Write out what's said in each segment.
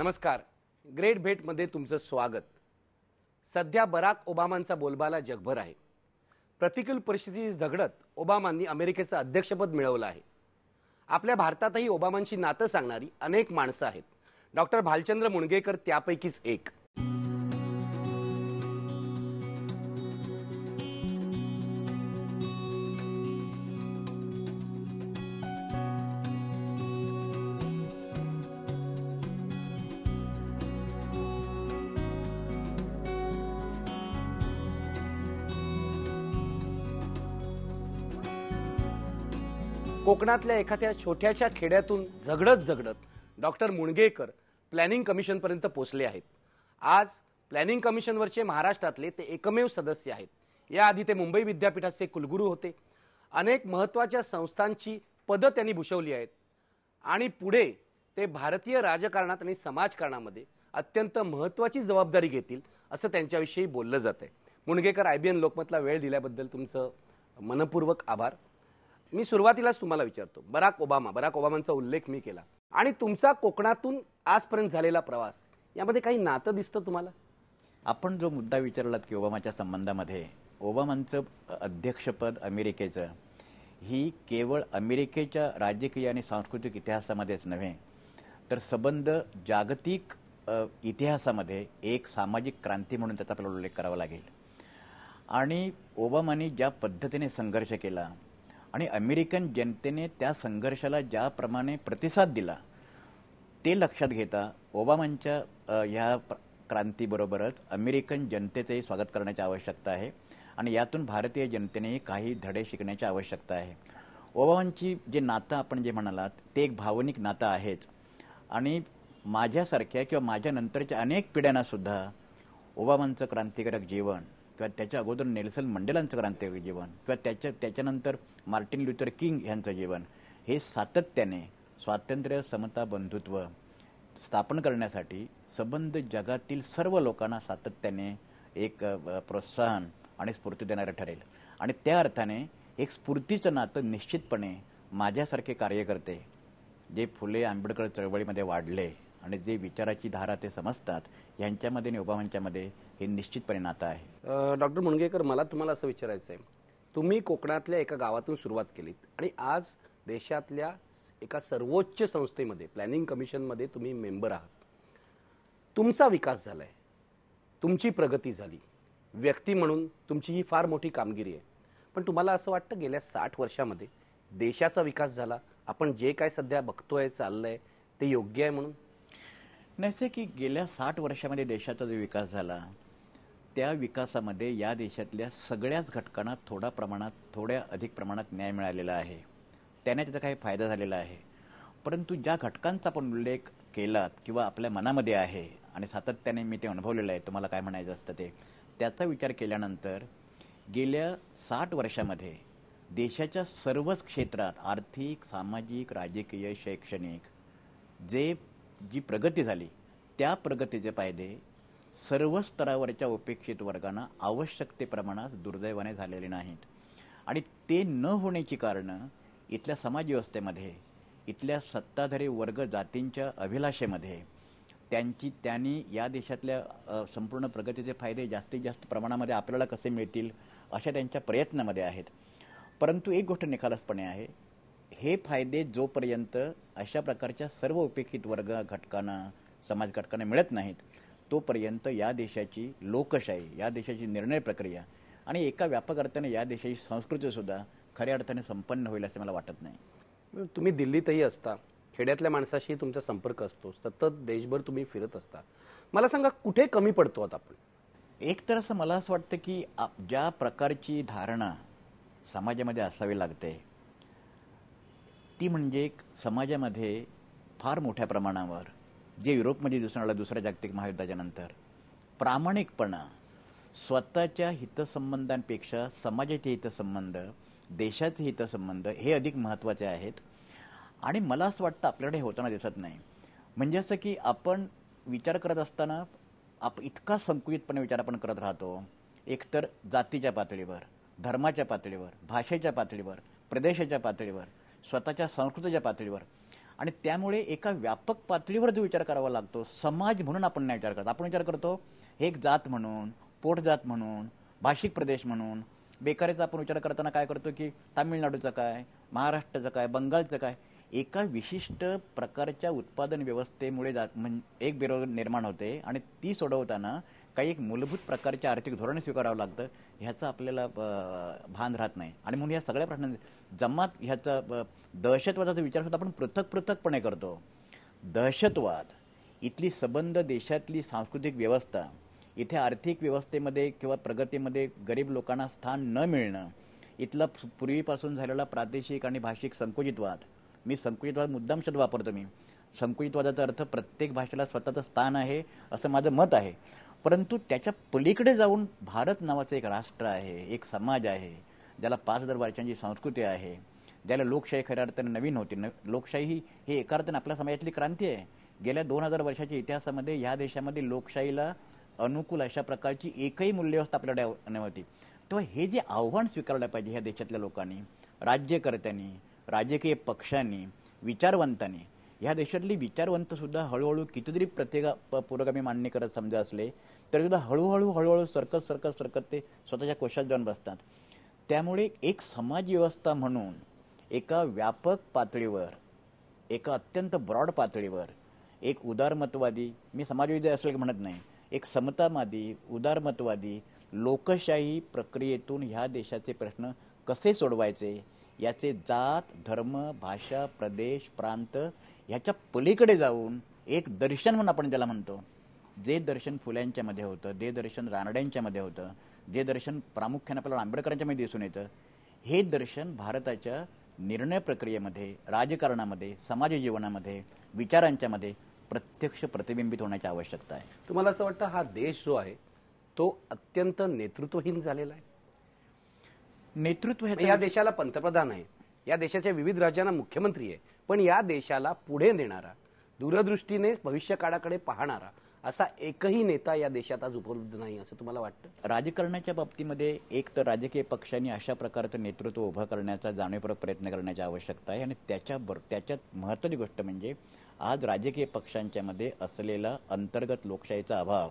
नमस्कार ग्रेट भेटमध्ये तुमचं स्वागत सध्या बराक ओबामांचा बोलबाला जगभर आहे प्रतिकूल परिस्थिती झगडत ओबामांनी अमेरिकेचं अध्यक्षपद मिळवलं आहे आपल्या भारतातही ओबामांशी नातं सांगणारी अनेक माणसं आहेत डॉक्टर भालचंद्र मुणगेकर त्यापैकीच एक कोकणातल्या एखाद्या छोट्याशा खेड्यातून झगडत झगडत डॉक्टर मुणगेकर प्लॅनिंग कमिशनपर्यंत पोचले आहेत आज प्लॅनिंग कमिशनवरचे महाराष्ट्रातले ते एकमेव सदस्य आहेत याआधी ते मुंबई विद्यापीठाचे कुलगुरू होते अनेक महत्त्वाच्या संस्थांची पदं त्यांनी भूषवली आहेत आणि पुढे ते भारतीय राजकारणात आणि समाजकारणामध्ये अत्यंत महत्त्वाची जबाबदारी घेतील असं त्यांच्याविषयी बोललं जात आहे मुणगेकर आय बी एन लोकमतला वेळ दिल्याबद्दल तुमचं मनपूर्वक आभार मी सुरुवातीलाच तुम्हाला विचारतो बराक ओबामा बराक ओबामांचा उल्लेख मी केला आणि तुमचा कोकणातून आजपर्यंत झालेला प्रवास यामध्ये काही नातं दिसतं तुम्हाला आपण जो मुद्दा विचारलात की ओबामाच्या संबंधामध्ये ओबामांचं अध्यक्षपद अमेरिकेचं ही केवळ अमेरिकेच्या राजकीय आणि सांस्कृतिक इतिहासामध्येच नव्हे तर संबंध जागतिक इतिहासामध्ये एक सामाजिक क्रांती म्हणून त्याचा आपल्याला उल्लेख करावा लागेल आणि ओबामानी ज्या पद्धतीने संघर्ष केला आणि अमेरिकन जनतेने त्या संघर्षाला ज्याप्रमाणे प्रतिसाद दिला ते लक्षात घेता ओबामांच्या ह्या क्रांतीबरोबरच अमेरिकन जनतेचंही स्वागत करण्याची आवश्यकता आहे आणि यातून भारतीय जनतेनेही काही धडे शिकण्याची आवश्यकता आहे ओबामांची जे नातं आपण जे म्हणालात ते एक भावनिक नातं आहेच आणि माझ्यासारख्या किंवा माझ्या नंतरच्या अनेक पिढ्यांनासुद्धा ओबामांचं क्रांतिकारक जीवन किंवा त्याच्या अगोदर नेल्सन मंडेलांचं क्रांती जीवन किंवा त्याच्या त्याच्यानंतर मार्टिन ल्युथर किंग यांचं जीवन हे सातत्याने स्वातंत्र्य समता बंधुत्व स्थापन करण्यासाठी संबंध जगातील सर्व लोकांना सातत्याने एक प्रोत्साहन आणि स्फूर्ती देणारं ठरेल आणि त्या अर्थाने एक स्फूर्तीचं नातं निश्चितपणे माझ्यासारखे कार्यकर्ते जे फुले आंबेडकर चळवळीमध्ये वाढले आणि जे विचाराची धारा ते समजतात यांच्यामध्ये आणि ओबामांच्यामध्ये हे निश्चितपणे नातं आहे डॉक्टर मुणगेकर मला तुम्हाला असं विचारायचं आहे तुम्ही कोकणातल्या एका गावातून सुरुवात केलीत आणि आज देशातल्या एका सर्वोच्च संस्थेमध्ये प्लॅनिंग कमिशनमध्ये तुम्ही मेंबर आहात तुमचा विकास झाला आहे तुमची प्रगती झाली व्यक्ती म्हणून तुमची ही फार मोठी कामगिरी आहे पण तुम्हाला असं वाटतं गेल्या साठ वर्षामध्ये देशाचा विकास झाला आपण जे काय सध्या बघतोय चाललंय ते योग्य आहे म्हणून नसे की गेल्या साठ वर्षामध्ये देशाचा जो विकास झाला त्या विकासामध्ये या देशातल्या सगळ्याच घटकांना थोडा प्रमाणात थोड्या अधिक प्रमाणात न्याय मिळालेला आहे त्याने त्याचा काही फायदा झालेला आहे परंतु ज्या घटकांचा आपण उल्लेख केलात किंवा आपल्या मनामध्ये आहे आणि सातत्याने मी ते अनुभवलेलं आहे तुम्हाला काय म्हणायचं असतं ते त्याचा विचार केल्यानंतर गेल्या साठ वर्षामध्ये देशाच्या सर्वच क्षेत्रात आर्थिक सामाजिक राजकीय शैक्षणिक जे जी प्रगती झाली त्या प्रगतीचे फायदे सर्व स्तरावरच्या उपेक्षित वर्गांना आवश्यक ते प्रमाणात दुर्दैवाने झालेले नाहीत आणि ते न होण्याची कारणं इथल्या समाजव्यवस्थेमध्ये इथल्या सत्ताधारी वर्ग जातींच्या अभिलाषेमध्ये त्यांची त्यांनी या देशातल्या संपूर्ण प्रगतीचे फायदे जास्तीत जास्त प्रमाणामध्ये आपल्याला कसे मिळतील अशा त्यांच्या प्रयत्नामध्ये आहेत परंतु एक गोष्ट निखालसपणे आहे हे फायदे जोपर्यंत अशा प्रकारच्या सर्व उपेक्षित वर्ग घटकांना समाज घटकांना मिळत नाहीत तोपर्यंत या देशाची लोकशाही या देशाची निर्णय प्रक्रिया आणि एका व्यापक अर्थाने या देशाची संस्कृतीसुद्धा खऱ्या अर्थाने संपन्न होईल असं मला वाटत नाही तुम्ही दिल्लीतही असता खेड्यातल्या माणसाशी तुमचा संपर्क असतो सतत देशभर तुम्ही फिरत असता मला सांगा कुठे कमी पडतो आता आपण एक तर असं मला असं वाटतं की ज्या प्रकारची धारणा समाजामध्ये असावी लागते ती म्हणजे एक समाजामध्ये फार मोठ्या प्रमाणावर जे युरोपमध्ये दिसून आलं दुसऱ्या जागतिक महायुद्धाच्या नंतर प्रामाणिकपणा स्वतःच्या हितसंबंधांपेक्षा समाजाचे हितसंबंध देशाचे हितसंबंध हे अधिक महत्त्वाचे आहेत आणि मला असं वाटतं आपल्याकडे होताना दिसत नाही म्हणजे असं की आपण विचार करत असताना आप इतका संकुचितपणे विचार आपण करत राहतो एकतर जातीच्या पातळीवर धर्माच्या पातळीवर भाषेच्या पातळीवर प्रदेशाच्या पातळीवर स्वतःच्या संस्कृतीच्या पातळीवर आणि त्यामुळे एका व्यापक पातळीवर जो विचार करावा लागतो समाज म्हणून आपण नाही विचार करतो आपण विचार करतो एक जात म्हणून पोट जात म्हणून भाषिक प्रदेश म्हणून बेकारीचा आपण विचार करताना काय करतो की तामिळनाडूचं काय महाराष्ट्राचं काय बंगालचं काय एका विशिष्ट प्रकारच्या उत्पादन व्यवस्थेमुळे जात म्हण एक बेरोजगार निर्माण होते आणि ती सोडवताना काही एक मूलभूत प्रकारचे आर्थिक धोरण स्वीकारावं लागतं ह्याचं आपल्याला भान राहत नाही आणि म्हणून या सगळ्या प्रश्नां जमात ह्याचा दहशतवादाचा विचार सुद्धा आपण पृथक पृथकपणे करतो दहशतवाद इथली संबंध देशातली सांस्कृतिक व्यवस्था इथे आर्थिक व्यवस्थेमध्ये किंवा प्रगतीमध्ये गरीब लोकांना स्थान न मिळणं इथला पूर्वीपासून झालेला प्रादेशिक आणि भाषिक संकुचितवाद मी संकुचितवाद मुद्दाम शब्द वापरतो मी संकुचितवादाचा अर्थ प्रत्येक भाषेला स्वतःचं स्थान आहे असं माझं मत आहे परंतु त्याच्या पलीकडे जाऊन भारत नावाचं एक राष्ट्र आहे एक समाज आहे ज्याला पाच हजार वर्षांची संस्कृती आहे ज्याला लोकशाही खऱ्या अर्थानं नवीन होती न लोकशाही हे एका अर्थाने आपल्या समाजातली क्रांती आहे गेल्या दोन हजार वर्षाच्या इतिहासामध्ये ह्या देशामध्ये लोकशाहीला अनुकूल अशा प्रकारची एकही मूल्यव्यवस्था आपल्याकडे नव्हती हो-, तेव्हा हे जे आव्हान स्वीकारलं पाहिजे ह्या देशातल्या लोकांनी राज्यकर्त्यांनी राजकीय पक्षांनी विचारवंतांनी ह्या देशातली विचारवंतसुद्धा हळूहळू कितीतरी प्रत्येक प पुरोगामी मान्य करत समजा असले सुद्धा हळूहळू हळूहळू सरकत सरकत सरकत ते स्वतःच्या कोशात जाऊन बसतात त्यामुळे एक समाजव्यवस्था म्हणून एका व्यापक पातळीवर एका अत्यंत ब्रॉड पातळीवर एक उदारमतवादी मी समाजवादी असेल म्हणत नाही एक समतावादी उदारमतवादी लोकशाही प्रक्रियेतून ह्या देशाचे प्रश्न कसे सोडवायचे याचे जात धर्म भाषा प्रदेश प्रांत ह्याच्या पलीकडे जाऊन एक दर्शन म्हणून आपण त्याला म्हणतो जे दर्शन फुल्यांच्यामध्ये होतं जे दर्शन रानड्यांच्यामध्ये होतं जे दर्शन प्रामुख्याने आपल्याला आंबेडकरांच्यामध्ये दिसून येतं हे दर्शन भारताच्या निर्णय प्रक्रियेमध्ये राजकारणामध्ये समाज विचारांच्या विचारांच्यामध्ये प्रत्यक्ष प्रतिबिंबित होण्याची आवश्यकता आहे तुम्हाला असं वाटतं हा देश जो आहे तो अत्यंत नेतृत्वहीन झालेला आहे नेतृत्व या देशाला पंतप्रधान आहे या देशाच्या विविध राज्यांना मुख्यमंत्री आहे पण या देशाला पुढे नेणारा दूरदृष्टीने भविष्यकाळाकडे पाहणारा असा एकही नेता या देशात आज उपलब्ध नाही असं तुम्हाला वाटतं राजकारणाच्या बाबतीमध्ये एक तर राजकीय पक्षांनी अशा प्रकारचं नेतृत्व उभं करण्याचा जाणीवपूर्वक प्रयत्न करण्याची आवश्यकता आहे आणि बर त्याच्यात महत्त्वाची गोष्ट म्हणजे आज राजकीय पक्षांच्यामध्ये असलेला अंतर्गत लोकशाहीचा अभाव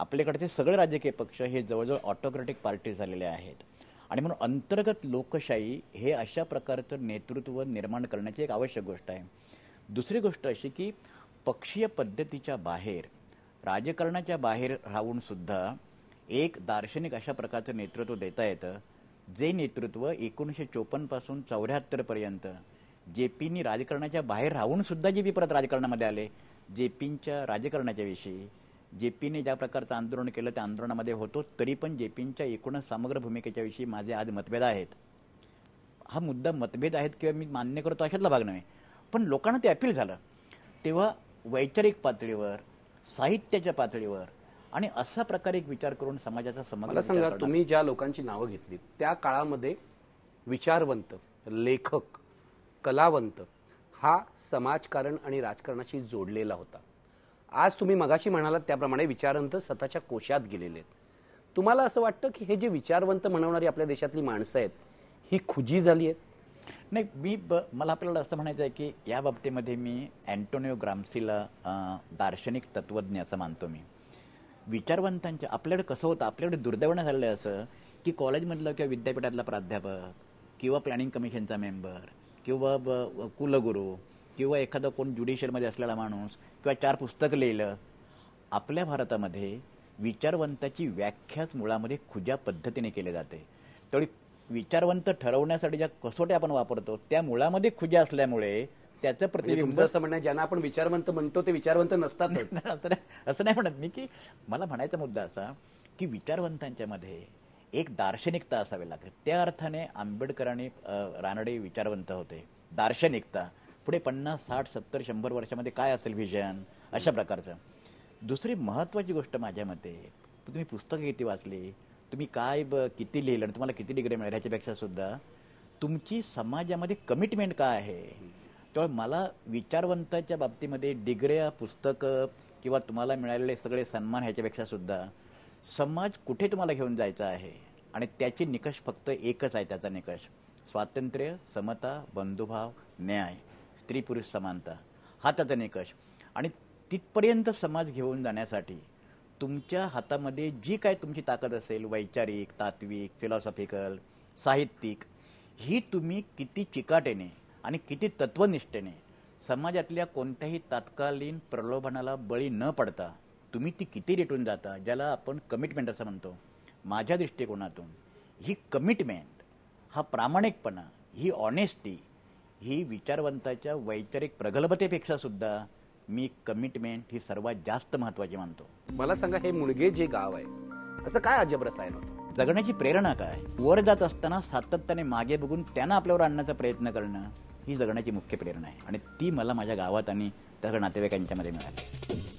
आपल्याकडचे सगळे राजकीय पक्ष हे जवळजवळ ऑटोक्रॅटिक पार्टी झालेले आहेत आणि म्हणून अंतर्गत लोकशाही हे अशा प्रकारचं नेतृत्व निर्माण करण्याची एक आवश्यक गोष्ट आहे दुसरी गोष्ट अशी की पक्षीय पद्धतीच्या बाहेर राजकारणाच्या बाहेर राहूनसुद्धा एक दार्शनिक अशा प्रकारचं नेतृत्व देता येतं जे नेतृत्व एकोणीसशे चोपन्नपासून चौऱ्याहत्तरपर्यंत जे पीनी राजकारणाच्या बाहेर राहूनसुद्धा जे पी परत राजकारणामध्ये आले जे पींच्या राजकारणाच्याविषयी जेपीने ज्या प्रकारचं आंदोलन केलं त्या आंदोलनामध्ये होतो तरी पण जे एकूण एकूणच समग्र भूमिकेच्याविषयी माझे आज मतभेद आहेत हा मुद्दा मतभेद आहेत किंवा मी मान्य करतो अशातला भाग नाही पण लोकांना ते अपील झालं तेव्हा वैचारिक पातळीवर साहित्याच्या पातळीवर आणि असा प्रकारे एक विचार करून समाजाचा समग्र सांगा तुम्ही ज्या लोकांची नावं घेतली त्या काळामध्ये विचारवंत लेखक कलावंत हा समाजकारण आणि राजकारणाशी जोडलेला होता आज तुम्ही मगाशी म्हणालात त्याप्रमाणे विचारवंत स्वतःच्या कोशात गेलेले आहेत तुम्हाला असं वाटतं की हे जे विचारवंत म्हणवणारी आपल्या देशातली माणसं आहेत ही खुजी झाली आहेत नाही मी ब मला आपल्याला असं म्हणायचं आहे की या बाबतीमध्ये मी अँटोनिओ ग्रामसीला दार्शनिक तत्वज्ञ असं मानतो मी विचारवंतांच्या आपल्याकडे कसं होतं आपल्याकडे दुर्दैवानं झालेलं आहे असं की कॉलेजमधलं किंवा विद्यापीठातला प्राध्यापक किंवा प्लॅनिंग कमिशनचा मेंबर किंवा कुलगुरू किंवा एखादा कोण ज्युडिशियलमध्ये असलेला माणूस किंवा चार पुस्तकं लिहिलं आपल्या भारतामध्ये विचारवंताची व्याख्याच मुळामध्ये खुज्या पद्धतीने केली जाते तेवढी विचारवंत ठरवण्यासाठी ज्या कसोट्या आपण वापरतो त्या मुळामध्ये खुज्या असल्यामुळे त्याचं म्हणजे प्रतिबिंब असं म्हणणं ज्यांना आपण विचारवंत म्हणतो ते विचारवंत नसतात असं नाही म्हणत मी की मला म्हणायचा मुद्दा असा की विचारवंतांच्या मध्ये एक दार्शनिकता असावी लागते त्या अर्थाने आंबेडकरांनी रानडे विचारवंत होते दार्शनिकता पुढे पन्नास साठ सत्तर शंभर वर्षामध्ये काय असेल व्हिजन अशा प्रकारचं दुसरी महत्त्वाची गोष्ट माझ्या मते तुम्ही पुस्तकं किती वाचली तुम्ही काय ब किती लिहिलं आणि तुम्हाला किती डिग्री मिळाली ह्याच्यापेक्षा सुद्धा तुमची समाजामध्ये कमिटमेंट काय आहे त्यामुळे मला विचारवंताच्या बाबतीमध्ये डिग्र्या पुस्तकं किंवा तुम्हाला मिळालेले सगळे सन्मान ह्याच्यापेक्षा सुद्धा समाज कुठे तुम्हाला घेऊन जायचा आहे आणि त्याची निकष फक्त एकच आहे त्याचा निकष स्वातंत्र्य समता बंधुभाव न्याय स्त्री पुरुष समानता हा त्याचा निकष आणि तिथपर्यंत समाज घेऊन जाण्यासाठी तुमच्या हातामध्ये जी काय तुमची ताकद असेल वैचारिक तात्विक फिलॉसॉफिकल साहित्यिक ही तुम्ही किती चिकाटेने आणि किती तत्वनिष्ठेने समाजातल्या कोणत्याही तात्कालीन प्रलोभनाला बळी न पडता तुम्ही ती किती रेटून जाता ज्याला आपण कमिटमेंट असं म्हणतो माझ्या दृष्टिकोनातून ही कमिटमेंट हा प्रामाणिकपणा ही ऑनेस्टी ही विचारवंताच्या वैचारिक प्रगल्भतेपेक्षा सुद्धा मी कमिटमेंट ही सर्वात जास्त महत्वाची मानतो मला सांगा हे मुळगे जे गाव आहे असं काय अजब रसायन होतं जगण्याची प्रेरणा काय वर जात असताना सातत्याने मागे बघून त्यांना आपल्यावर आणण्याचा प्रयत्न करणं ही जगण्याची मुख्य प्रेरणा आहे आणि ती मला माझ्या गावात आणि त्या नातेवाईकांच्यामध्ये मिळाली